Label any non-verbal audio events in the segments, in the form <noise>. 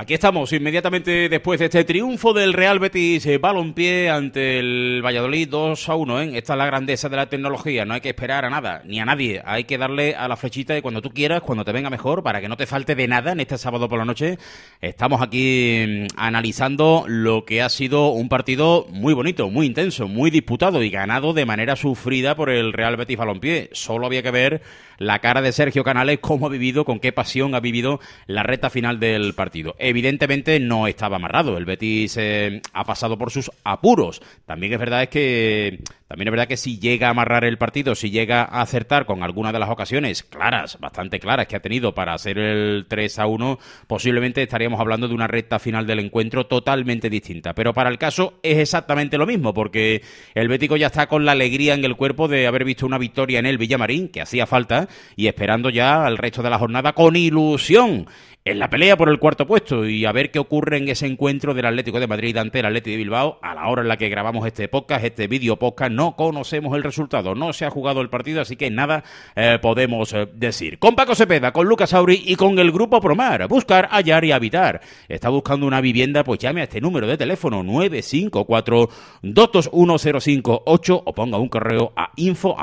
Aquí estamos, inmediatamente después de este triunfo del Real Betis eh, Balompié ante el Valladolid 2 a 1. ¿eh? Esta es la grandeza de la tecnología, no hay que esperar a nada, ni a nadie. Hay que darle a la flechita de cuando tú quieras, cuando te venga mejor, para que no te falte de nada en este sábado por la noche. Estamos aquí mm, analizando lo que ha sido un partido muy bonito, muy intenso, muy disputado y ganado de manera sufrida por el Real Betis Balompié. Solo había que ver la cara de Sergio Canales, cómo ha vivido, con qué pasión ha vivido la recta final del partido evidentemente no estaba amarrado. El Betis eh, ha pasado por sus apuros. También es verdad es que también es verdad que si llega a amarrar el partido, si llega a acertar con alguna de las ocasiones claras, bastante claras que ha tenido para hacer el 3 a 1, posiblemente estaríamos hablando de una recta final del encuentro totalmente distinta. Pero para el caso es exactamente lo mismo, porque el Bético ya está con la alegría en el cuerpo de haber visto una victoria en el Villamarín, que hacía falta, y esperando ya al resto de la jornada con ilusión en la pelea por el cuarto puesto y a ver qué ocurre en ese encuentro del Atlético de Madrid ante el Atlético de Bilbao a la hora en la que grabamos este podcast, este vídeo podcast no conocemos el resultado, no se ha jugado el partido, así que nada eh, podemos eh, decir. Con Paco Cepeda, con Lucas Auri y con el grupo Promar, buscar, hallar y habitar. Está buscando una vivienda, pues llame a este número de teléfono 954 221058 o ponga un correo a info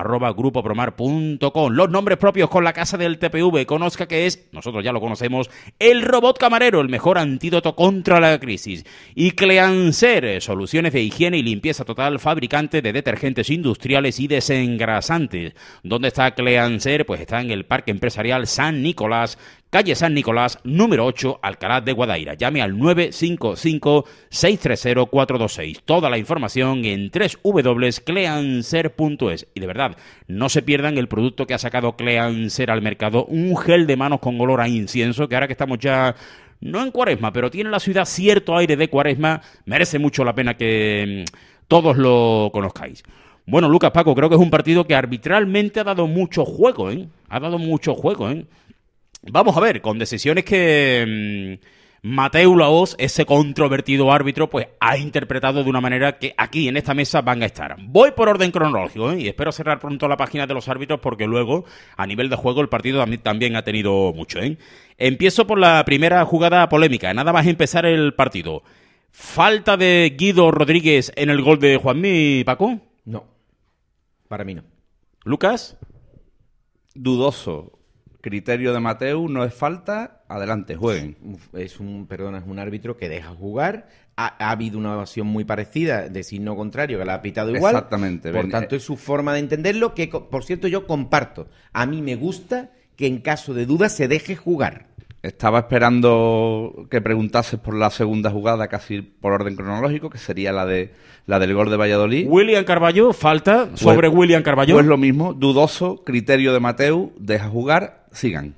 Los nombres propios con la casa del TPV, conozca que es, nosotros ya lo conocemos, el robot camarero, el mejor antídoto contra la crisis. Y Cleanser, soluciones de higiene y limpieza total, fabricante de detergentes agentes industriales y desengrasantes. ¿Dónde está Cleancer? Pues está en el Parque Empresarial San Nicolás, calle San Nicolás, número 8, Alcalá de Guadaira. Llame al 955-630-426. Toda la información en www.cleanser.es. Y de verdad, no se pierdan el producto que ha sacado Cleancer al mercado, un gel de manos con olor a incienso, que ahora que estamos ya no en cuaresma, pero tiene la ciudad cierto aire de cuaresma, merece mucho la pena que todos lo conozcáis. Bueno, Lucas Paco, creo que es un partido que arbitralmente ha dado mucho juego, ¿eh? Ha dado mucho juego, ¿eh? Vamos a ver, con decisiones que mm, Mateo Laos, ese controvertido árbitro, pues ha interpretado de una manera que aquí en esta mesa van a estar. Voy por orden cronológico ¿eh? y espero cerrar pronto la página de los árbitros porque luego, a nivel de juego, el partido también, también ha tenido mucho. ¿eh? Empiezo por la primera jugada polémica, nada más empezar el partido. ¿Falta de Guido Rodríguez en el gol de Juanmi, Paco? No. Para mí no. ¿Lucas? Dudoso. Criterio de Mateu, no es falta, adelante, jueguen. Es un, perdona, es un árbitro que deja jugar. Ha, habido una evasión muy parecida de signo contrario que la ha pitado igual. Exactamente. Por tanto, eh. es su forma de entenderlo que, por cierto, yo comparto. A mí me gusta que en caso de duda se deje jugar. Estaba esperando que preguntases por la segunda jugada, casi por orden cronológico, que sería la de la del gol de Valladolid. William Carballo, falta pues sobre William Carballo. Pues lo mismo, dudoso, criterio de Mateu, deja jugar, sigan.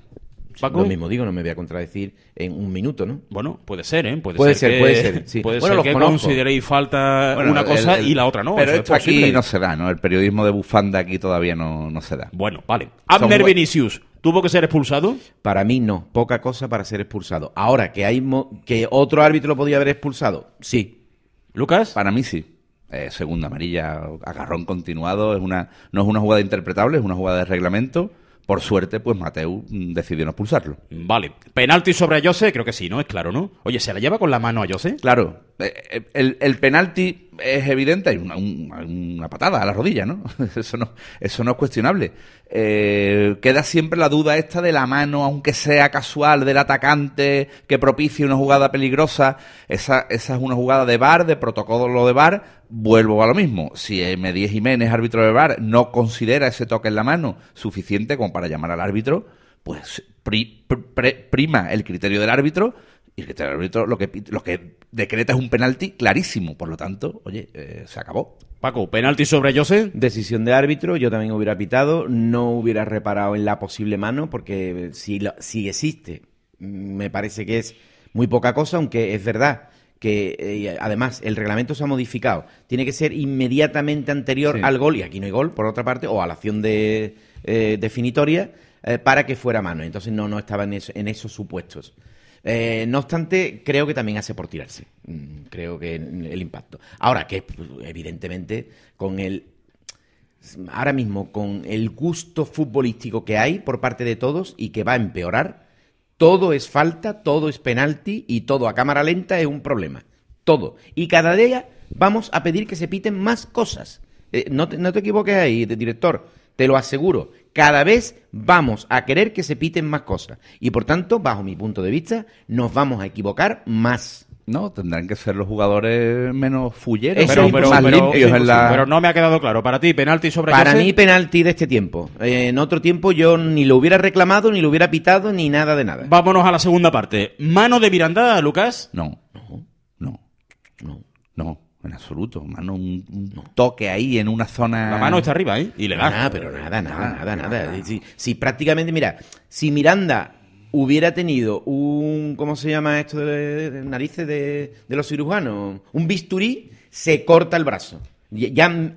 Lo mismo digo, no me voy a contradecir en un minuto, ¿no? Bueno, puede ser, ¿eh? Puede, ser, que, puede ser. bueno, lo que consideréis falta una cosa y la otra no. Pero esto aquí no se da, ¿no? El periodismo de bufanda aquí todavía no, no se da. Bueno, vale. Abner Vinicius, ¿Tuvo que ser expulsado? Para mí no, poca cosa para ser expulsado. Ahora, que, hay que otro árbitro lo podía haber expulsado, sí. ¿Lucas? Para mí sí. Eh, segunda amarilla, agarrón continuado, es una, no es una jugada interpretable, es una jugada de reglamento por suerte, pues Mateu mm, decidió no expulsarlo. Vale. Penalti sobre Ayose, creo que sí, ¿no? Es claro, ¿no? Oye, ¿se la lleva con la mano a Ayose? Claro. Eh, eh, el, penalti es evidente, hay una, patada a la rodilla, ¿no? <laughs> Eso no, eso no es cuestionable. Eh, queda siempre la duda esta de la mano, aunque sea casual, del atacante que propicie una jugada peligrosa. Esa, esa es una jugada de bar, de protocolo de bar, Vuelvo a lo mismo. Si M10 Jiménez, árbitro de bar, no considera ese toque en la mano suficiente como para llamar al árbitro, pues prima el criterio del árbitro y el criterio del árbitro lo que, lo que decreta es un penalti clarísimo. Por lo tanto, oye, eh, se acabó. Paco, penalti sobre Jose. Decisión de árbitro, yo también hubiera pitado, no hubiera reparado en la posible mano, porque si, si existe, me parece que es muy poca cosa, aunque es verdad que eh, además el reglamento se ha modificado, tiene que ser inmediatamente anterior al gol, y aquí no hay gol, por otra parte, o a la acción de, eh, definitoria, eh, para que fuera mano. Entonces no, no estaba en, en esos supuestos. no obstante, creo que también hace por tirarse. Mm, creo que el impacto. Ahora que, evidentemente, con el. Ahora mismo, con el gusto futbolístico que hay por parte de todos y que va a empeorar, todo es falta, todo es penalti y todo a cámara lenta es un problema. Todo. Y cada día vamos a pedir que se piten más cosas. Eh, no, te, no, te, equivoques ahí, director, te lo aseguro. Cada vez vamos a querer que se piten más cosas. Y por tanto, bajo mi punto de vista, nos vamos a equivocar más. No, tendrán que ser los jugadores menos fulleros, pero, no me ha quedado claro. Para ti, penalti sobre Para mí, penalti de este tiempo. Eh, en otro tiempo yo ni lo hubiera reclamado, ni lo hubiera pitado, ni nada de nada. Vámonos a la segunda parte. ¿Mano de Miranda, Lucas? No, no, no, no, en absoluto. Mano, un, toque ahí en una zona... La mano está arriba, ¿eh? Y le Nada, pero nada, nada, nada, nada. Si, si prácticamente, mira, si Miranda hubiera tenido un, ¿cómo se llama esto de, narices de, los cirujanos? Un bisturí, se corta el brazo. Ya, ya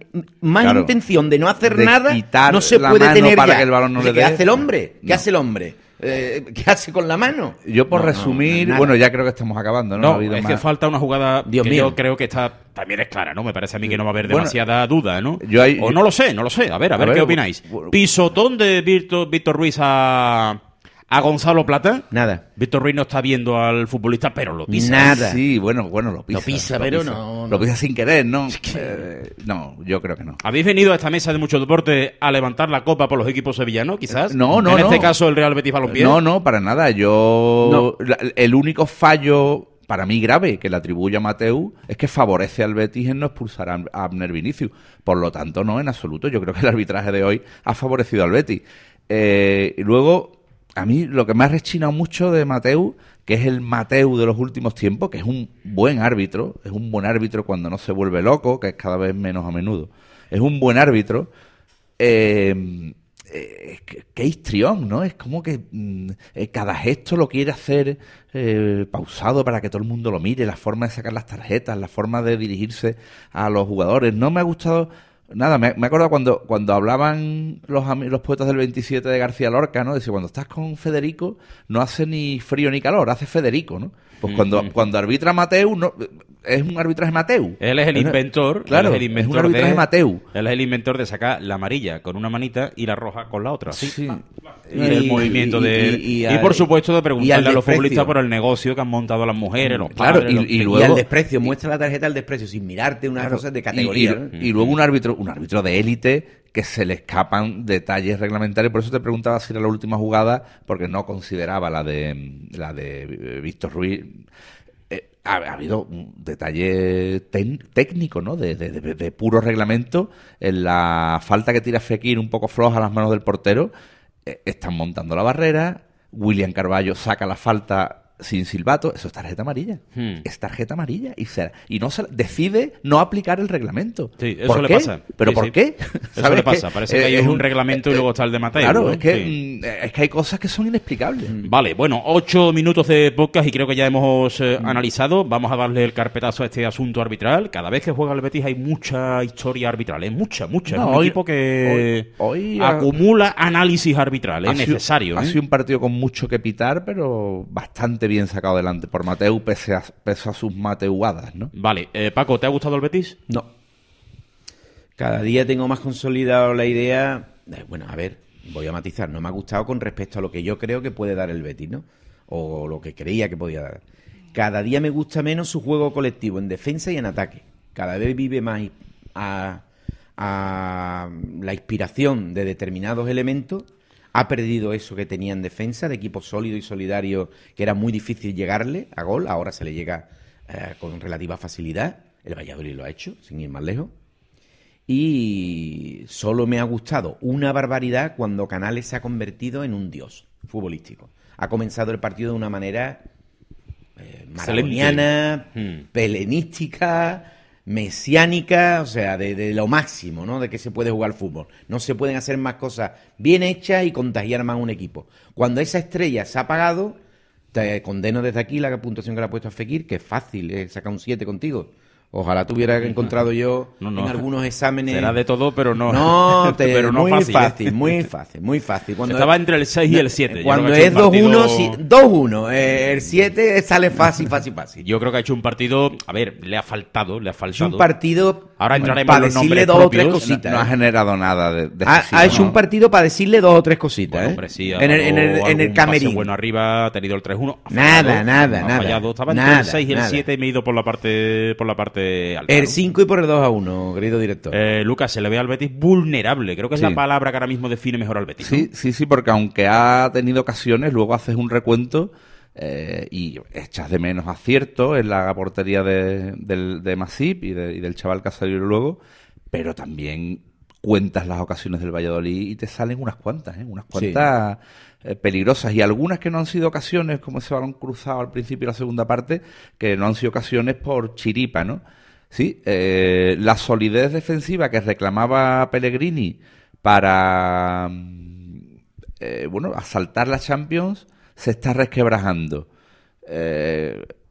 intención de no hacer nada no se puede tener para que ¿Qué hace el hombre? ¿Qué hace el hombre? Eh, ¿Qué hace con la mano? Yo por resumir, bueno, ya creo que estamos acabando, ¿no? hace que falta una jugada Dios mío. yo creo que está también es clara, ¿no? Me parece a mí que no va a haber demasiada duda, ¿no? Yo o no lo sé, no lo sé. A ver, a, ver, qué opináis. Pisotón de Víctor Ruiz a a Gonzalo Plata. Nada. Víctor Ruiz no está viendo al futbolista, pero lo pisa. ¿eh? Nada. Sí, bueno, bueno, lo pisa. Lo pisa, pero No, Lo pisa sin querer, ¿no? Eh, no, yo creo que no. ¿Habéis venido a esta mesa de mucho deporte a levantar la copa por los equipos sevillanos, quizás? No, no, En este caso, el Real Betis Balompié. No, no, para nada. Yo... el único fallo para mí grave que le atribuye a Mateu es que favorece al Betis en no expulsar a Abner Vinicius. Por lo tanto, no, en absoluto. Yo creo que el arbitraje de hoy ha favorecido al Betis. Eh, luego a mí lo que me ha rechinado mucho de Mateu, que es el Mateu de los últimos tiempos, que es un buen árbitro, es un buen árbitro cuando no se vuelve loco, que es cada vez menos a menudo, es un buen árbitro. Eh, eh qué histrión, ¿no? Es como que mm, eh, cada gesto lo quiere hacer eh, pausado para que todo el mundo lo mire, la forma de sacar las tarjetas, la forma de dirigirse a los jugadores. No me ha gustado Nada, me, acuerdo cuando, cuando hablaban los, los poetas del 27 de García Lorca, ¿no? Dice, cuando estás con Federico no hace ni frío ni calor, hace Federico, ¿no? Pues cuando, arbitra Mateu, no, es un arbitraje Mateu. Él es el inventor. Claro, es, un arbitraje de, Mateu. Él es el inventor de sacar la amarilla con una manita y la roja con la otra. Sí. sí. Y, el movimiento de. Y, por supuesto, de preguntarle a los futbolistas por el negocio que han montado las mujeres, claro, y, luego, al desprecio. Muestra la tarjeta al desprecio sin mirarte unas cosas de categoría. Mm. Y, luego un árbitro, un árbitro de élite que se le escapan detalles reglamentarios. Por eso te preguntaba si era la última jugada, porque no consideraba la de, mm, la de eh, Víctor Ruiz ha, habido un detalle técnico, ¿no? De, puro reglamento. En la falta que tira Fekir un poco floja a las manos del portero, eh, están montando la barrera. William Carballo saca la falta sin silbato, eso es tarjeta amarilla. Hmm. Es tarjeta amarilla. Y, se, y no se, decide no aplicar el reglamento. Sí, eso le pasa. ¿Pero por qué? Eso le pasa. Parece que, eh, hay es un reglamento y eh, luego está el de Mateo. Claro, es, que, mm, eh, es que hay cosas que son inexplicables. Mm, vale, bueno, ocho minutos de podcast y creo que ya hemos mm. analizado. Vamos a darle el carpetazo a este asunto arbitral. Cada vez que juega el Betis hay mucha historia arbitral. Es mucha, mucha. hoy, equipo que ah, acumula análisis arbitral. Es necesario. Ha sido un partido con mucho que pitar, pero bastante bien sacado adelante por Mateu, pese a, sus mateuadas, ¿no? Vale. Eh, Paco, ¿te ha gustado el Betis? No. Cada día tengo más consolidado la idea... bueno, a ver, voy a matizar. No me ha gustado con respecto a lo que yo creo que puede dar el Betis, ¿no? O lo que creía que podía dar. Cada día me gusta menos su juego colectivo en defensa y en ataque. Cada vez vive más a la inspiración de determinados elementos ha perdido eso que tenía en defensa, de equipo sólido y solidario, que era muy difícil llegarle a gol, ahora se le llega eh, con relativa facilidad, el Valladolid lo ha hecho, sin ir más lejos, y solo me ha gustado una barbaridad cuando Canales se ha convertido en un dios futbolístico. Ha comenzado el partido de una manera eh, hmm. pelenística, mesiánica, o sea, de, lo máximo, ¿no? De que se puede jugar fútbol. No se pueden hacer más cosas bien hechas y contagiar más un equipo. Cuando esa estrella se ha apagado, te condeno desde aquí la puntuación que le ha puesto a Fekir, que es fácil, sacar eh, saca un 7 contigo. Ojalá tuviera <laughs> encontrado yo en algunos exámenes. Era de todo, pero no. No, <laughs> pero no muy fácil, muy fácil, muy fácil. Estaba entre el 6 y el 7. Cuando es 2-1, 2-1. Eh, el 7 sale fácil, fácil, fácil. Yo creo que ha hecho un partido. A ver, le ha faltado, le ha faltado. Es un partido. para decirle dos o tres cositas. No, eh. ha generado nada de. de ha, ha, hecho un partido para decirle dos o tres cositas. Bueno, eh. hombre, sí, en el, en el, en el camerín. Bueno, arriba ha tenido el 3-1. Nada, nada, ha nada. Estaba entre el 6 y el 7 y me he ido por la parte. Por la parte el 5 y por el 2 a 1, querido director. Eh, Lucas, se le ve al Betis vulnerable. Creo que es la palabra que ahora mismo define mejor al Betis. Sí, sí, sí, porque aunque ha tenido ocasiones, luego haces un recuento eh, y echas de menos acierto en la portería de, Masip y, del chaval que ha luego, pero también cuentas las ocasiones del Valladolid y te salen unas cuantas, ¿eh? unas cuantas. Eh, peligrosas y algunas que no han sido ocasiones, como se balón cruzado al principio de la segunda parte, que no han sido ocasiones por chiripa, ¿no? Sí, eh, la solidez defensiva que reclamaba Pellegrini para, mm, eh, bueno, asaltar la Champions se está resquebrajando.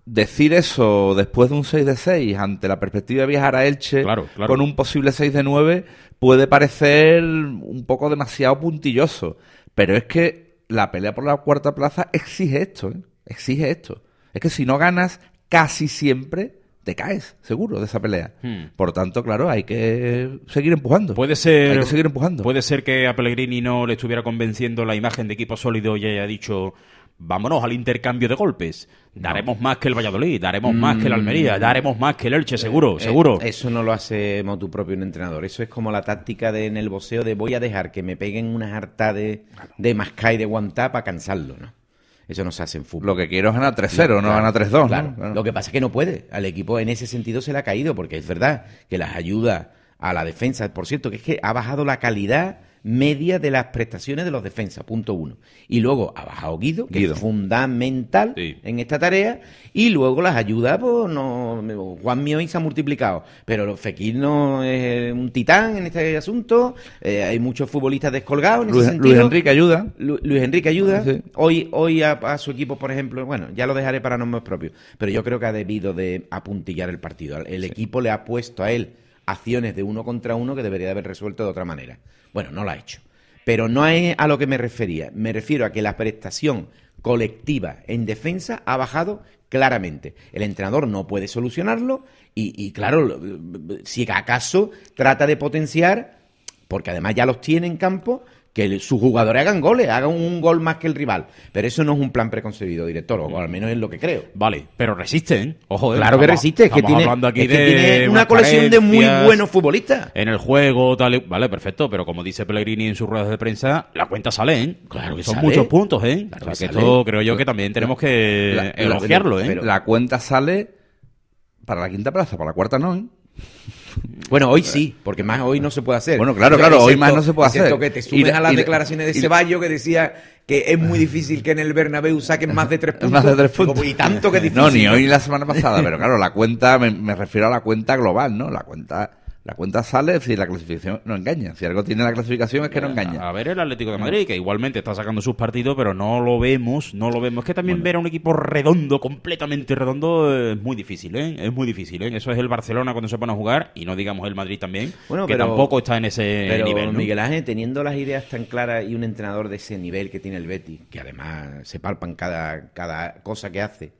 decir eso después de un 6 de 6 ante la perspectiva de viajar a Elche con un posible 6 de 9 puede parecer un poco demasiado puntilloso, pero es que la pelea por la cuarta plaza exige esto, ¿eh? exige esto. Es que si no ganas casi siempre, te caes, seguro, de esa pelea. Hmm. Por tanto, claro, hay que seguir empujando. Puede ser. Hay que seguir empujando. Puede ser que a Pellegrini no le estuviera convenciendo la imagen de equipo sólido y haya dicho vámonos al intercambio de golpes. Daremos más que el Valladolid, daremos más que el mm. Almería, daremos más que el Elche, eh, seguro, eh, seguro. eso no lo hace tu propio un entrenador. Eso es como la táctica de, en el boxeo de voy a dejar que me peguen unas hartas de, de masca y de guantá para cansarlo, ¿no? Eso no se hace en fútbol. Lo que quiero es ganar 3-0, no ganar 3-2. Lo que pasa es que no puede. Al equipo en ese sentido se le ha caído, porque es verdad que las ayuda a la defensa. Por cierto, que es que ha bajado la calidad media de las prestaciones de los defensas, punto uno. Y luego ha bajado Guido, que es fundamental en esta tarea, y luego las ayudas, pues no, Juan Mioy se ha multiplicado, pero Fekir no es eh, un titán en este asunto, eh, hay muchos futbolistas descolgados en ese sentido. Luis Enrique ayuda. Luis Enrique ayuda, hoy, hoy a, su equipo, por ejemplo, bueno, ya lo dejaré para nombres propios, pero yo creo que ha debido de apuntillar el partido, el equipo le ha puesto a él acciones de uno contra uno que debería haber resuelto de otra manera. Bueno, no lo ha hecho. Pero no es a lo que me refería. Me refiero a que la prestación colectiva en defensa ha bajado claramente. El entrenador no puede solucionarlo y claro, eh, si acaso trata de potenciar, porque además ya los tiene en campo, que sus jugadores hagan goles, hagan un gol más que el rival. Pero eso no es un plan preconcebido, director, o al menos es lo que creo. Vale, pero resisten, ojo. Eh, claro que resiste, es que tiene, una colección de muy buenos futbolistas. En el juego, tal, vale, perfecto, pero como dice Pellegrini en sus ruedas de prensa, la cuenta sale, Claro que Son muchos puntos, ¿eh? creo yo que también tenemos que elogiarlo, ¿eh? la cuenta sale para la quinta plaza, para la cuarta no, ¿eh? Bueno, hoy sí, porque más hoy no se puede hacer. Bueno, claro, claro, hoy más no se puede hacer. que te sumes a las declaraciones de Ceballos que decía que es muy ah. difícil que en el Bernabéu saquen más de tres puntos. <laughs> más de tres puntos. Y tanto que difícil. <laughs> No, ni hoy ni la semana pasada, pero claro, la cuenta, me refiero a la cuenta global, ¿no? La cuenta la cuenta sale si la clasificación no engaña. Si algo tiene la clasificación es que no engaña. A ver el Atlético de Madrid, que igualmente está sacando sus partidos, pero no lo vemos, no lo vemos. Es que también ver a un equipo redondo, completamente redondo, es muy difícil, ¿eh? Es muy difícil, ¿eh? Eso es el Barcelona cuando se pone a jugar, y no digamos el Madrid también, que tampoco está en ese nivel. Miguel Ángel, teniendo las ideas tan claras y un entrenador de ese nivel que tiene el Betis, que además se palpan cada, cada cosa que hace,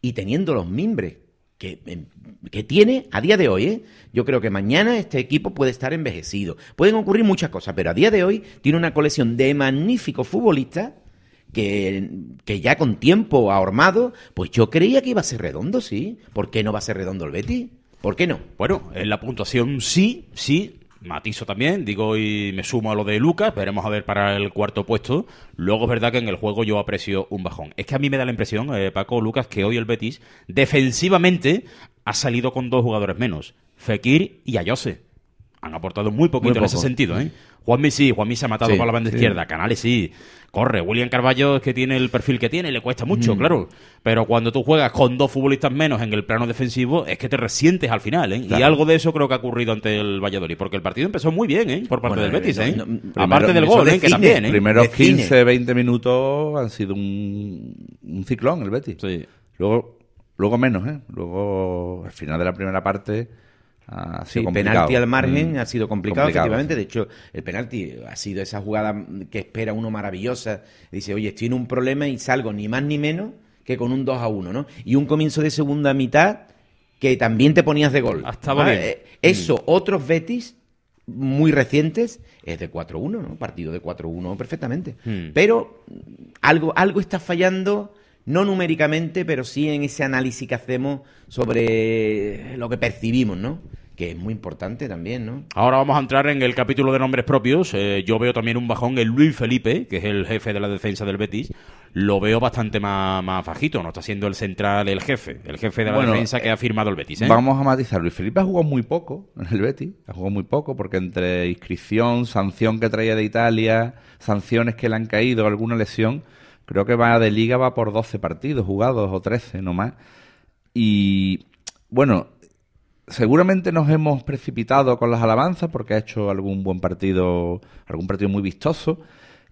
y teniendo los mimbres Em, que, tiene a día de hoy. ¿eh? Yo creo que mañana este equipo puede estar envejecido. Pueden ocurrir muchas cosas, pero a día de hoy tiene una colección de magníficos futbolistas que, ya con tiempo armado, pues yo creía que iba a ser redondo, sí. ¿Por qué no va a ser redondo el Betty? ¿Por qué no? Bueno, en la puntuación sí, sí, Matizo también, digo, y me sumo a lo de Lucas, veremos a ver para el cuarto puesto. Luego es verdad que en el juego yo aprecio un bajón. Es que a mí me da la impresión, eh, Paco, Lucas, que hoy el Betis defensivamente ha salido con dos jugadores menos, Fekir y Ayose han aportado muy poquito en ese sentido, ¿eh? Juanmi sí, Juanmi se ha matado con la banda izquierda, Canales sí, corre. William Carballo es que tiene el perfil que tiene, le cuesta mucho, mm. claro. Pero cuando tú juegas con dos futbolistas menos en el plano defensivo, es que te resientes al final, ¿eh? Y algo de eso creo que ha ocurrido ante el Valladolid, porque el partido empezó muy bien, ¿eh? Por parte del Betis, ¿eh? Aparte del gol, ¿eh? que también, ¿eh? Primeros 15, 20 minutos han sido un, ciclón el Betis. Luego, luego menos, ¿eh? Luego, al final de la primera parte sí, penalti al margen mm. ha sido complicado, efectivamente. De hecho, el penalti ha sido esa jugada que espera uno maravillosa. Dice, oye, estoy en un problema y salgo ni más ni menos que con un 2 a 1, ¿no? Y un comienzo de segunda mitad que también te ponías de gol. Hasta ah, ah, eh, Eso, mm. otros Betis muy recientes es de 4-1, ¿no? Partido de 4-1 perfectamente. Mm. Pero algo, algo está fallando no numéricamente, pero sí en ese análisis que hacemos sobre lo que percibimos, ¿no? que es muy importante también, ¿no? Ahora vamos a entrar en el capítulo de nombres propios. Eh, yo veo también un bajón en Luis Felipe, que es el jefe de la defensa del Betis. Lo veo bastante más, más bajito, no está siendo el central el jefe, el jefe de la defensa que eh, ha firmado el Betis. ¿eh? Vamos a matizar. Luis Felipe ha jugado muy poco en el Betis, ha jugado muy poco porque entre inscripción, sanción que traía de Italia, sanciones que le han caído, alguna lesión Creo que va de liga, va por 12 partidos jugados o 13 nomás. Y bueno, seguramente nos hemos precipitado con las alabanzas porque ha hecho algún buen partido, algún partido muy vistoso.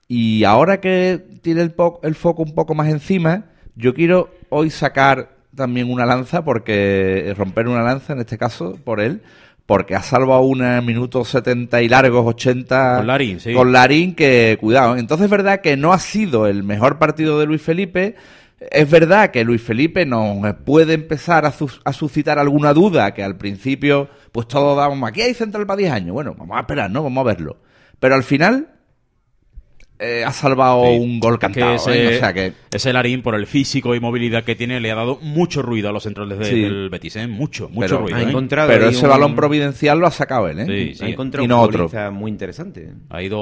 Y ahora que tiene el, el foco un poco más encima, yo quiero hoy sacar también una lanza, porque eh, romper una lanza en este caso por él, porque ha salvado un minuto 70 y largos 80 con Larín, con Larín que cuidado. Entonces es verdad que no ha sido el mejor partido de Luis Felipe. Es verdad que Luis Felipe nos puede empezar a, suscitar alguna duda, que al principio pues todos dábamos, aquí hay central para 10 años. Bueno, vamos a esperar, ¿no? Vamos a verlo. Pero al final eh, ha salvado un gol cantado. ¿eh? o sea que ese Larín, por el físico y movilidad que tiene, le ha dado mucho ruido a los centrales del Betis, ¿eh? Mucho, mucho ruido. ¿eh? Pero ese balón providencial lo ha sacado él, ¿eh? Ha encontrado un futbolista muy interesante. ¿eh? Ha ido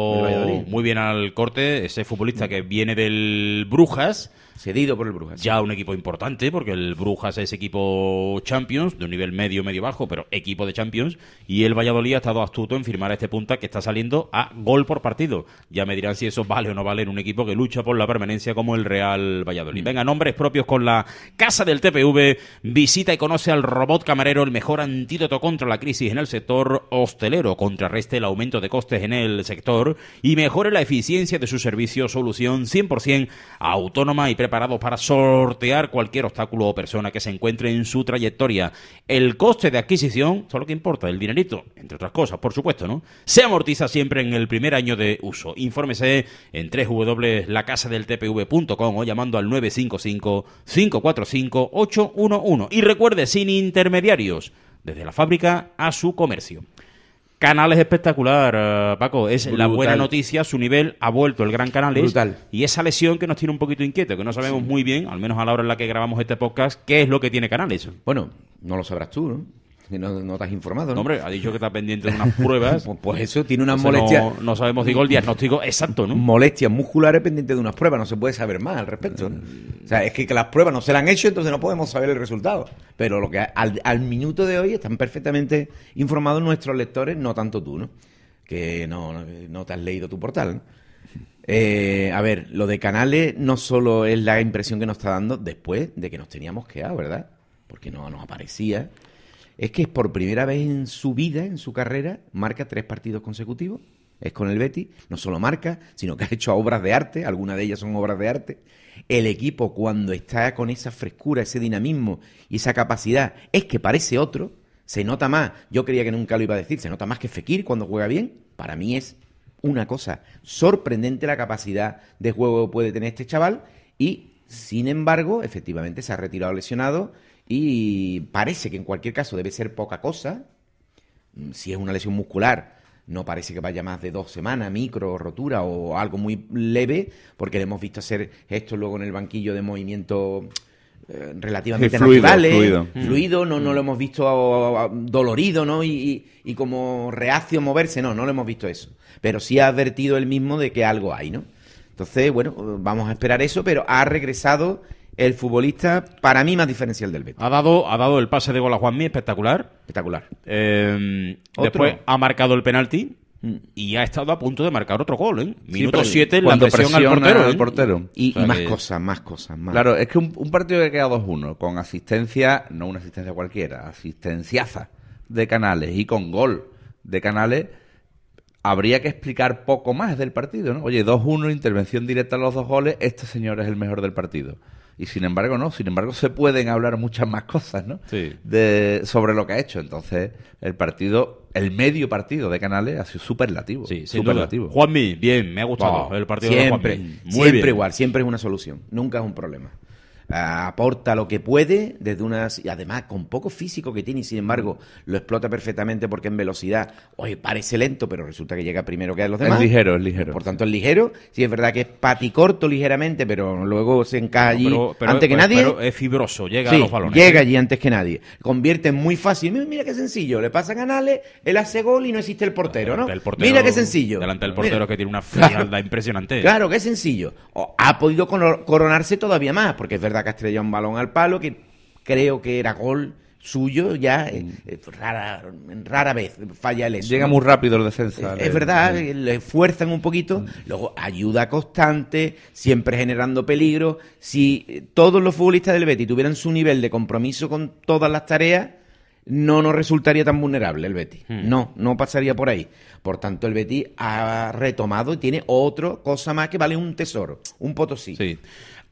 muy bien al corte ese futbolista que viene del Brujas cedido por el Brujas. Ya un equipo importante, porque el Brujas es equipo Champions, de un nivel medio, medio bajo, pero equipo de Champions. Y el Valladolid ha estado astuto en firmar este punta que está saliendo a gol por partido. Ya me dirán si eso vale o no vale en un equipo que lucha por la permanencia como el Real Valladolid. Mm. Venga, nombres propios con la Casa del TPV. Visita y conoce al robot camarero, el mejor antídoto contra la crisis en el sector hostelero. Contrarreste el aumento de costes en el sector y mejore la eficiencia de su servicio. Solución 100% autónoma y preparado para sortear cualquier obstáculo o persona que se encuentre en su trayectoria. El coste de adquisición, solo que importa, el dinerito, entre otras cosas, por supuesto, ¿no? Se amortiza siempre en el primer año de uso. Infórmese en www.lacasadeltpv.com o llamando al 955-545-811. Y recuerde, sin intermediarios, desde la fábrica a su comercio. Canales espectacular, eh, Paco. Es la buena noticia. Su nivel ha vuelto el gran Canales. Brutal. Y esa lesión que nos tiene un poquito inquieto, que no sabemos muy bien, al menos a la hora en la que grabamos este podcast, qué es lo que tiene Canales. Bueno, no lo sabrás tú, ¿no? <laughs> No, no te has informado, ¿no? Hombre, ha dicho que está pendiente de unas pruebas. <laughs> Pues, pues, eso, tiene unas molestias. No, sabemos, digo, el diagnóstico exacto, ¿no? Molestias musculares pendientes de unas pruebas, no se puede saber más al respecto. Mm. O sea, es que, las pruebas no se las han hecho, entonces no podemos saber el resultado. Pero lo que al, minuto de hoy están perfectamente informados nuestros lectores, no tanto tú, ¿no? Que no, te has leído tu portal, eh, a ver, lo de Canales no solo es la impresión que nos está dando después de que nos teníamos que a, ¿verdad? Porque no nos aparecía es que es por primera vez en su vida, en su carrera, marca tres partidos consecutivos. Es con el Betis, no solo marca, sino que ha hecho obras de arte, algunas de ellas son obras de arte. El equipo cuando está con esa frescura, ese dinamismo y esa capacidad, es que parece otro, se nota más, yo creía que nunca lo iba a decir, se nota más que Fekir cuando juega bien, para mí es una cosa sorprendente la capacidad de juego que puede tener este chaval y sin embargo, efectivamente se ha retirado lesionado y parece que en cualquier caso debe ser poca cosa. Mm, si es una lesión muscular, no parece que vaya más de dos semanas, micro, rotura o algo muy leve, porque le hemos visto hacer esto luego en el banquillo de movimiento eh, relativamente fluido, mm. fluido, no, no mm. lo hemos visto dolorido ¿no? Y, como reacio a moverse, no, no lo hemos visto eso. Pero sí ha advertido él mismo de que algo hay, ¿no? Entonces, bueno, vamos a esperar eso, pero ha regresado el futbolista para mí más diferencial del Betis. Ha dado, ha dado el pase de gol a Juanmi espectacular. Espectacular. Em, después ha marcado el penalti. Y ha estado a punto de marcar otro gol, ¿eh? Minuto 7, la presión al portero. ¿eh? portero. Y, más cosas, más cosas. Más. Claro, es que un, partido que queda 2-1, con asistencia, no una asistencia cualquiera, asistenciaza de Canales y con gol de Canales, habría que explicar poco más del partido, Oye, 2-1, intervención directa a los dos goles, este señor es el mejor del partido. Y sin embargo, no, sin embargo, se pueden hablar muchas más cosas, ¿no? De, sobre lo que ha hecho. Entonces, el partido, el medio partido de Canales ha sido superlativo. Sí, superlativo. Juanmi, bien, me ha gustado oh, el partido siempre, de Juanmi. siempre igual, siempre es una solución, nunca es un problema. Eh, aporta lo que puede desde unas y además con poco físico que tiene y sin embargo lo explota perfectamente porque en velocidad, oye, parece lento, pero resulta que llega primero que a los demás. Es ligero, es ligero. Por tanto, es ligero. Sí, es verdad que es paticorto ligeramente, pero luego se encaja allí antes que pues, nadie. Pero es fibroso, llega a los balones. Llega allí antes que nadie. Convierte muy fácil. Mira qué sencillo, le pasan canales, él hace gol y no existe el portero, ¿no? El portero, Mira qué sencillo. Delante del portero que tiene una <laughs> frialdad impresionante. Claro, qué sencillo. ha podido coronarse todavía más, porque es verdad Castellón un balón al palo, que creo que era gol suyo ya eh, mm. eh, rara, vez falla el eso. Llega muy rápido el defensa. Es, verdad, eh, le esfuerzan un poquito, mm. luego ayuda constante, siempre generando peligro. Si todos los futbolistas del Betis tuvieran su nivel de compromiso con todas las tareas, no nos resultaría tan vulnerable el Betis. Hmm. No, no pasaría por ahí. Por tanto, el Betis ha retomado y tiene otra cosa más que vale un tesoro, un potosí. Sí.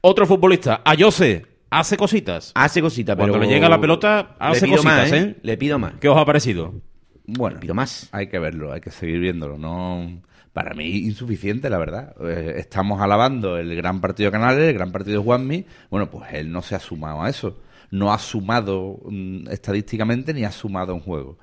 Otro futbolista, Ayose, hace cositas. Hace cositas, pero. Cuando le llega la pelota, hace le pido cositas, más, ¿eh? Le pido más. ¿Qué os ha parecido? Bueno, pido más. Hay que verlo, hay que seguir viéndolo. No. Para mí, insuficiente, la verdad. Eh, estamos alabando el gran partido de Canales, el gran partido de Juanmi. Bueno, pues él no se ha sumado a eso. No ha sumado mm, estadísticamente ni ha sumado un juego.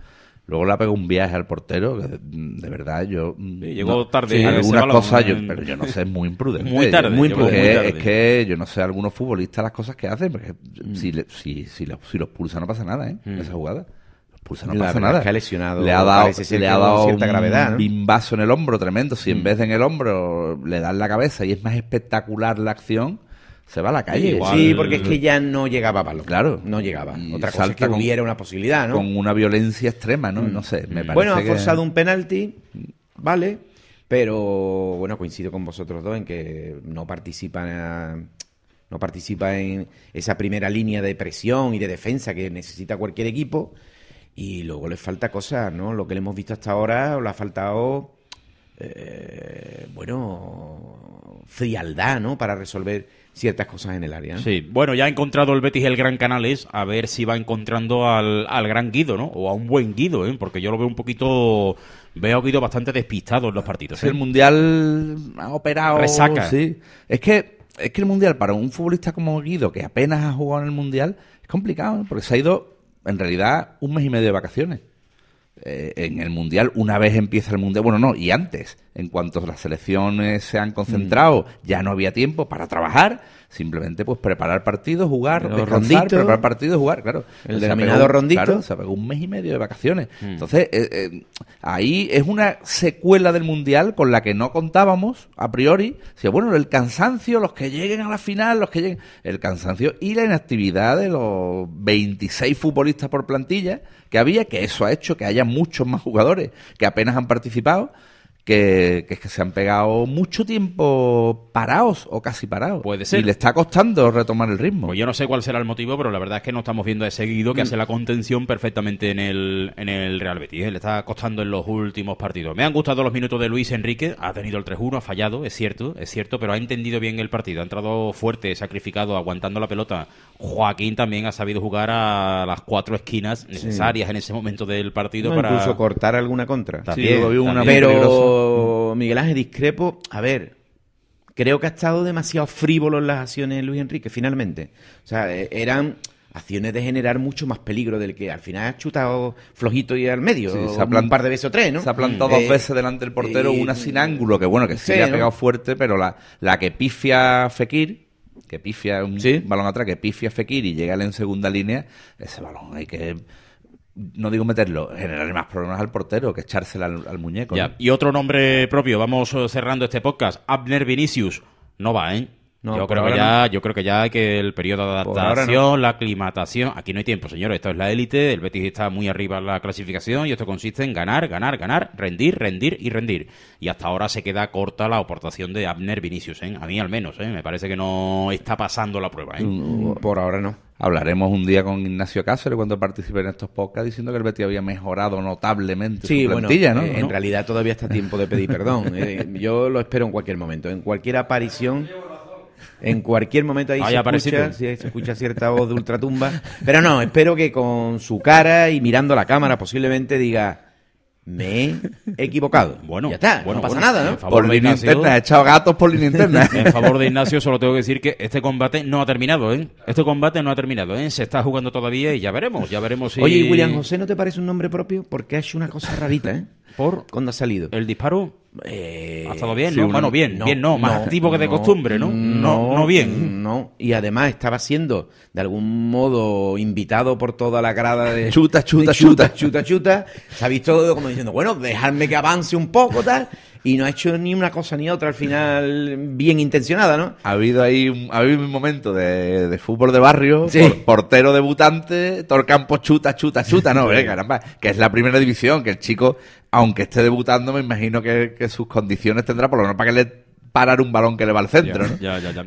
Luego le pegado un viaje al portero, que de, verdad yo. llegó tarde. Eh, algunas cosas, <laughs> pero yo no sé, es muy imprudente. muy tarde. Es, que yo no sé, algunos futbolistas las cosas que hacen, porque mm. si, si, los, si pulsa no pasa nada, ¿eh? Mm. Esa jugada. Los pulsa no pasa nada. ha lesionado. Le ha dado, cierta un gravedad, ¿no? en el hombro tremendo. Si en mm. vez de en el hombro le dan la cabeza y es más espectacular la acción se va a la calle. Sí, porque es que ya no llegaba a Claro. No llegaba. Otra cosa es que hubiera una posibilidad, ¿no? Con una violencia extrema, ¿no? Mm. No sé, me parece Bueno, ha forzado un penalti, mm. vale, pero bueno, coincido con vosotros dos en que no participa no participa en esa primera línea de presión y de defensa que necesita cualquier equipo y luego les falta cosas, ¿no? Lo que le hemos visto hasta ahora le ha faltado eh, bueno, frialdad, ¿no? Para resolver ciertas cosas en el área. Sí, bueno, ya ha encontrado el Betis el gran Canales, a ver si va encontrando al, al gran Guido, ¿no? O a un buen Guido, ¿eh? Porque yo lo veo un poquito veo Guido Guido bastante despistado en los partidos. ¿eh? El Mundial ha operado. Resaca. Sí. Es que, es que el Mundial, para un futbolista como Guido, que apenas ha jugado en el Mundial, es complicado, porque se ha ido, en realidad, un mes y medio de vacaciones. Eh, en el Mundial, una vez empieza el Mundial, bueno, no, y antes en cuanto las selecciones se han concentrado, mm. ya no había tiempo para trabajar, simplemente pues preparar partidos, jugar, rondar preparar partidos, jugar, claro. El denominado rondito. se un mes y medio de vacaciones. Mm. Entonces, eh, eh, ahí es una secuela del Mundial con la que no contábamos a priori. bueno, el cansancio, los que lleguen a la final, los que lleguen... El cansancio y la inactividad de los 26 futbolistas por plantilla que había, que eso ha hecho que haya muchos más jugadores que apenas han participado que, es que se han pegado mucho tiempo parados o casi parados. Puede ser. Y le está costando retomar el ritmo. Pues yo no sé cuál será el motivo, pero la verdad es que no estamos viendo de seguido que mm. hace la contención perfectamente en el, en el Real Betis. ¿eh? Le está costando en los últimos partidos. Me han gustado los minutos de Luis Enrique. Ha tenido el 3-1, ha fallado, es cierto, es cierto, pero ha entendido bien el partido. Ha entrado fuerte, sacrificado, aguantando la pelota. Joaquín también ha sabido jugar a las cuatro esquinas necesarias en ese momento del partido para. Incluso cortar alguna contra. También, una pero. Miguel Ángel discrepo, a ver, creo que ha estado demasiado frívolo en las acciones de Luis Enrique, finalmente. O sea, eh, eran acciones de generar mucho más peligro del que al final ha chutado flojito y al medio, se un par de veces o tres, ¿no? Se ha plantado dos eh, veces delante del portero, eh, una sin ángulo, que bueno, que sí, ha pegado fuerte, pero la, que pifia Fekir, que pifia un balón atrás, que pifia Fekir y llega en segunda línea, ese balón hay que no digo meterlo, generar más problemas al portero que echársela al, muñeco. Y otro nombre propio, vamos eh, cerrando este podcast, Abner Vinicius. No va, ¿eh? yo, creo que ya, yo creo que ya que el periodo de adaptación, la aclimatación. Aquí no hay tiempo, señores. Esto es la élite. El Betis está muy arriba en la clasificación y esto consiste en ganar, ganar, ganar, rendir, rendir y rendir. Y hasta ahora se queda corta la aportación de Abner Vinicius. ¿eh? A mí, al menos. ¿eh? Me parece que no está pasando la prueba. ¿eh? Mm, por ahora no. Hablaremos un día con Ignacio Cáceres cuando participe en estos podcasts diciendo que el Betis había mejorado notablemente sí, bueno, eh, En realidad todavía está tiempo de pedir perdón. <laughs> Eh, yo lo espero en cualquier momento. En cualquier aparición en cualquier momento ahí se, escucha, cierta voz de ultratumba. Pero no, espero que con su cara y mirando la cámara posiblemente diga... Me he equivocado. Bueno, ya está, no pasa nada, ¿no? Por línea interna, he echado gatos por línea interna. <laughs> En favor de Ignacio, solo tengo que decir que este combate no ha terminado, ¿eh? Este combate no ha terminado, ¿eh? Se está jugando todavía y ya veremos, ya veremos si. Oye, William José no te parece un nombre propio? Porque ha hecho una cosa rarita, ¿eh? ¿Por? ¿Cuándo ha salido? ¿El disparo? Eh, ha estado bien, ¿no? Bueno, bien, no, bien no, más no, que de costumbre, ¿no? ¿no? No, bien. No, y además estaba siendo de algún modo invitado por toda la grada de chuta, chuta, chuta, chuta, chuta, chuta, chuta. Se ha visto como diciendo, bueno, dejadme que avance un poco, tal y no ha hecho ni una cosa ni otra al final bien intencionada, ¿no? Ha habido ahí un, ha habido un momento de, fútbol de barrio, portero debutante, Torcampo chuta, chuta, chuta, no, <laughs> eh, caramba, que es la primera división, que el chico, aunque esté debutando, me imagino que, sus condiciones tendrá por lo menos para que le parar un balón que le va al centro. Ya, ya, ya,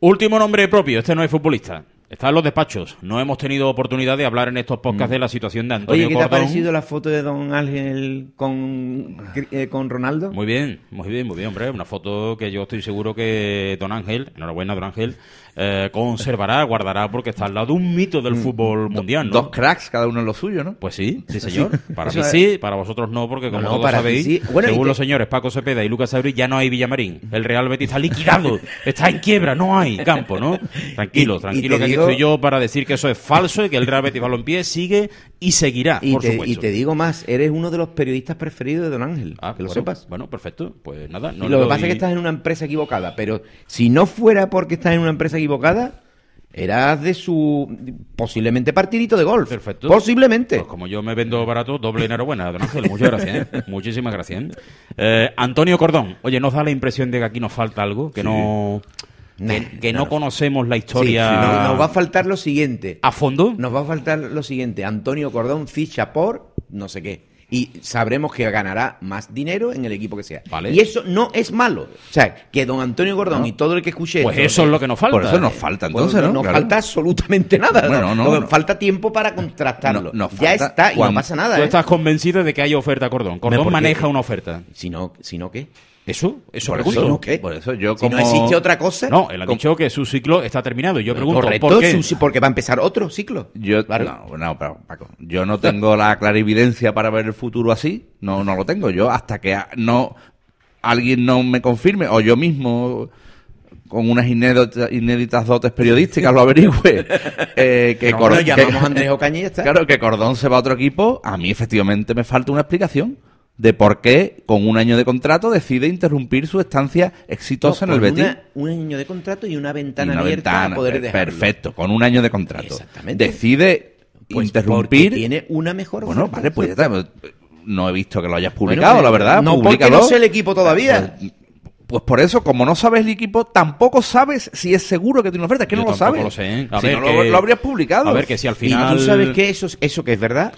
Último nombre propio, este no es futbolista. Están los despachos. No hemos tenido oportunidad de hablar en estos podcasts mm. de la situación de Antonio Oye, ¿qué te ha parecido la foto de Don Ángel con, eh, con Ronaldo? Muy bien, muy bien, muy bien, hombre. Una foto que yo estoy seguro que Don Ángel, enhorabuena, Don Ángel, eh, conservará, guardará, porque está al lado de un mito del mm, fútbol mundial, ¿no? Dos cracks, cada uno en lo suyo, ¿no? Pues sí, sí, señor. Para mí sí, para vosotros no, porque como todos sabéis, según los señores Paco Cepeda y Lucas Abril, ya no hay Villamarín. El Real Betis está liquidado, está en quiebra, no hay campo, ¿no? Tranquilo, tranquilo, que aquí estoy yo para decir que eso es falso y que el Real Betis Balompié sigue y seguirá, y por te, supuesto. Y te digo más, eres uno de los periodistas preferidos de Don Ángel, ah, que lo sepas. Bueno, perfecto, pues nada. lo que pasa es que estás en una empresa equivocada, pero si no fuera porque estás en una empresa equivocada, equivocada era de su posiblemente partidito de golf. Perfecto. Posiblemente. Pues como yo me vendo barato, doble enhorabuena, don Ángel. Muchas gracias. ¿eh? <laughs> Muchísimas gracias. ¿eh? Eh, Antonio Cordón, oye, ¿nos da la impresión de que aquí nos falta algo? Que no. Que, no, conocemos la historia. nos va a faltar lo siguiente. ¿A fondo? Nos va a faltar lo siguiente. Antonio Cordón ficha por no sé qué y sabremos que ganará más dinero en el equipo que sea. Y eso no es malo. O sea, que don Antonio Gordón y todo el que escuche... Pues eso es lo que nos falta. Por eso nos falta, entonces, ¿no? falta absolutamente nada. no, falta tiempo para contrastarlo. ya está y no pasa nada. Tú ¿eh? estás convencido de que hay oferta Gordón. Gordón maneja una oferta. sino si ¿qué? Eso, eso es eso, yo como... no existe otra cosa. No, él ha dicho que su ciclo está terminado. yo pregunto, ¿por qué? porque va a empezar otro ciclo. Yo, no, tengo la clarividencia para ver el futuro así. No, no lo tengo. Yo hasta que no alguien no me confirme o yo mismo con unas inéditas, inéditas dotes periodísticas, lo averigüe. <laughs> Eh, que no, llamamos Andrés Ocaña está. Claro, que Cordón se va a otro equipo, a mí efectivamente me falta una explicación de por qué, con un año de contrato, decide interrumpir su estancia exitosa en el Betis. un año de contrato y una ventana abierta a poder Perfecto, con un año de contrato. Exactamente. Decide pues interrumpir. Tiene una mejor oferta. Bueno, vale, pues ya pues, No he visto que lo hayas publicado, pues, la verdad. No, porque no sé el equipo todavía. Eh, eh, pues, por eso, como no sabes el equipo, tampoco sabes si es seguro que tiene una oferta. que no lo sabes. Lo sé. ¿eh? si no lo, habrías publicado. A ver, que si al final. Y tú sabes que eso, eso que es verdad,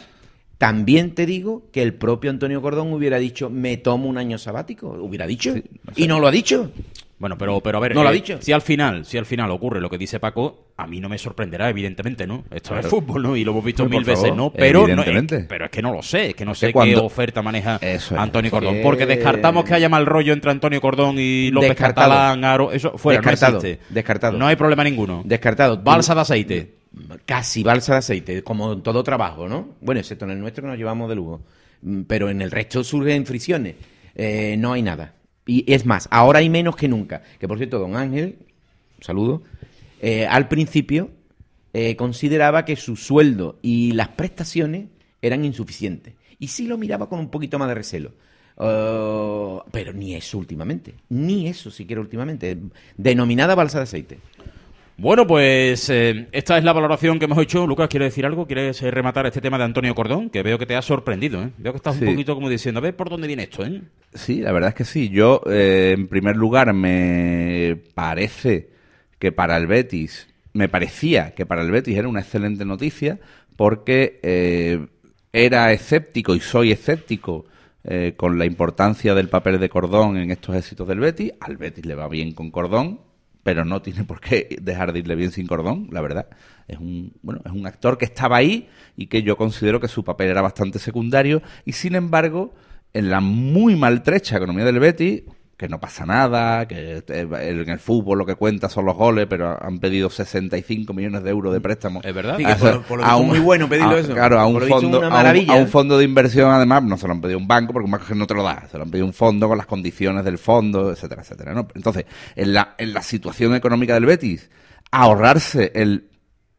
también te digo que el propio Antonio Cordón hubiera dicho, me tomo un año sabático. Hubiera dicho. Y no lo ha dicho. Bueno, pero, pero a ver, ¿No lo ha eh, dicho? si al final, si al final ocurre lo que dice Paco, a mí no me sorprenderá, evidentemente, ¿no? Esto es fútbol, ¿no? Y lo hemos visto mil veces, ¿no? Pero, eh, pero es que no lo sé, es que no sé qué oferta maneja Antonio Cordón. Porque descartamos que haya mal rollo entre Antonio Cordón y López Descartado. eso fuera, Descartado. no Descartado. No hay problema ninguno. Descartado. Balsa de aceite casi balsa de aceite, como todo trabajo, ¿no? Bueno, excepto en el nuestro que nos llevamos de lujo. Mm, pero en el resto surgen fricciones. Eh, no hay nada. Y es más, ahora hay menos que nunca. Que por cierto, don Ángel, saludo, eh, al principio eh, consideraba que su sueldo y las prestaciones eran insuficientes. Y sí lo miraba con un poquito más de recelo. Oh, pero ni eso últimamente. Ni eso siquiera últimamente. Denominada balsa de aceite. Bueno, pues eh, esta es la valoración que hemos hecho. Lucas, ¿quieres decir algo? ¿Quieres eh, rematar este tema de Antonio Cordón? Que veo que te ha sorprendido, ¿eh? Veo que estás un poquito como diciendo, a ver por dónde viene esto, ¿eh? Sí, la verdad es que sí. Yo, en primer lugar, me parece que para el Betis, me parecía que para el Betis era una excelente noticia porque era escéptico y soy escéptico con la importancia del papel de Cordón en estos éxitos del Betis. Al Betis le va bien con Cordón, pero no tiene por qué dejar de irle bien sin cordón, la verdad. Es un, bueno, es un actor que estaba ahí y que yo considero que su papel era bastante secundario y sin embargo, en la muy maltrecha economía del Betty, que no pasa nada, que eh, en el fútbol lo que cuenta son los goles, pero han pedido 65 millones de euros de préstamo. Es verdad. Ah, a un, muy bueno pedirlo eso. Claro, a un, fondo, a un, fondo de inversión, además, no se lo han pedido un banco, porque un banco no te lo da, se lo han pedido un fondo con las condiciones del fondo, etcétera, etcétera. Entonces, en la, situación económica del Betis, ahorrarse el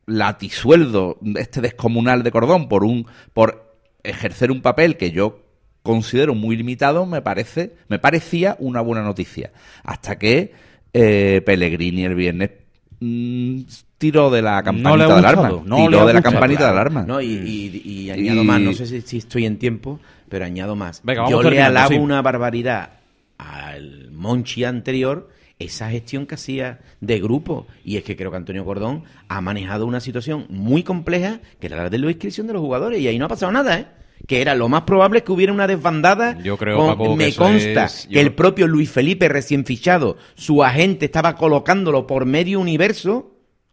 latisueldo este descomunal de cordón por un por ejercer un papel que yo considero muy limitado, me parece, me parecía una buena noticia. Hasta que eh, Pellegrini el viernes mm, tiró de la campanita de alarma. tiró de la campanita de alarma. No, y, añado más, no sé si, estoy en tiempo, pero añado más. Yo le alabo una barbaridad al Monchi anterior esa gestión que hacía de grupo. Y es que creo que Antonio Gordón ha manejado una situación muy compleja, que era la de la inscripción de los jugadores, y ahí no ha pasado nada, ¿eh? que era lo más probable que hubiera una desbandada. Yo creo, Me consta que el propio Luis Felipe, recién fichado, su agente estaba colocándolo por medio universo.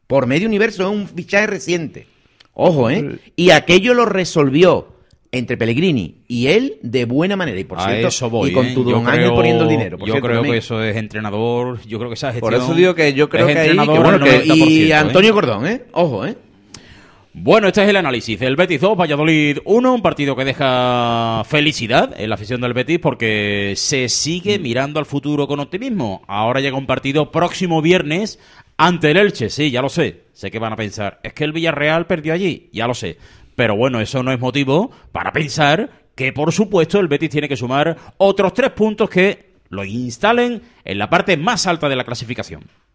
Por medio universo es un fichaje reciente. Ojo, ¿eh? Y aquello lo resolvió entre Pellegrini y él de buena manera. Y por cierto, y con tu don año poniendo el dinero. yo creo que eso es entrenador. Yo creo que esa gestión. Por eso digo que yo creo que, Y ¿eh? Antonio Cordón, ¿eh? Ojo, ¿eh? Bueno, este es el análisis del Betis 2, Valladolid 1, un partido que deja felicidad en la afición del Betis porque se sigue mm. mirando al futuro con optimismo. Ahora llega un partido próximo viernes ante el Elche, sí, ya lo sé, sé que van a pensar, es que el Villarreal perdió allí, ya lo sé. Pero bueno, eso no es motivo para pensar que por supuesto el Betis tiene que sumar otros tres puntos que lo instalen en la parte más alta de la clasificación.